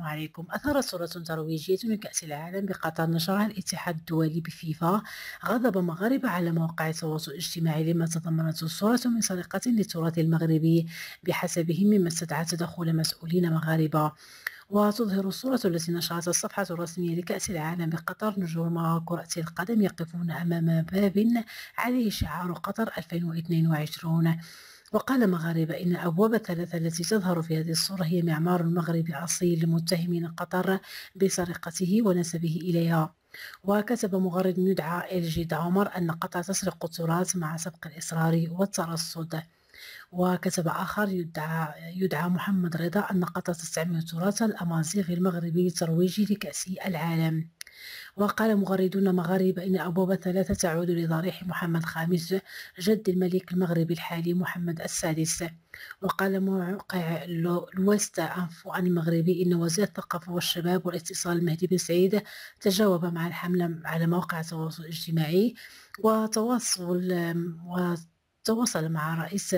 السلام عليكم أثار صورة ترويجية لكأس العالم بقطر نشرها الاتحاد الدولي بفيفا غضب مغاربة على مواقع التواصل الاجتماعي لما تضمنته الصورة من سرقة للتراث المغربي بحسبهم مما استدعى تدخل مسؤولين مغاربة وتظهر الصورة التي نشرتها الصفحة الرسمية لكأس العالم بقطر نجوم كرة القدم يقفون أمام باب عليه شعار قطر 2022 وقال مغاربة إن أبواب الثلاثة التي تظهر في هذه الصورة هي معمار المغرب الأصيل لمتهمين قطر بسرقته ونسبه إليها وكتب مغرد يدعى الجيد عمر أن قطر تسرق التراث مع سبق الإصرار والترصد وكتب آخر يدعى, يدعى محمد رضا أن قطر تستعمل تراث الأمازيغي المغربي لترويجه لكأس العالم وقال مغردون مغاربة إن أبواب ثلاثة تعود لضريح محمد الخامس جد الملك المغربي الحالي محمد السادس وقال موقع الويست أنفو المغربي إن وزير الثقافة والشباب والاتصال مهدي بن سعيد تجاوب مع الحملة على موقع التواصل الاجتماعي وتواصل و تواصل مع رئيس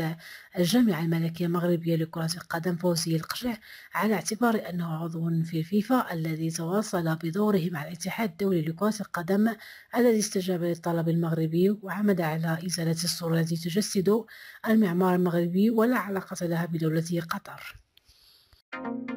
الجامعة الملكية المغربية لكرة القدم فوزي القشع على اعتبار أنه عضو في الفيفا الذي تواصل بدوره مع الاتحاد الدولي لكرة القدم الذي استجاب للطلب المغربي وعمد على إزالة الصورة التي تجسد المعمار المغربي ولا علاقة لها بدولته قطر. thank you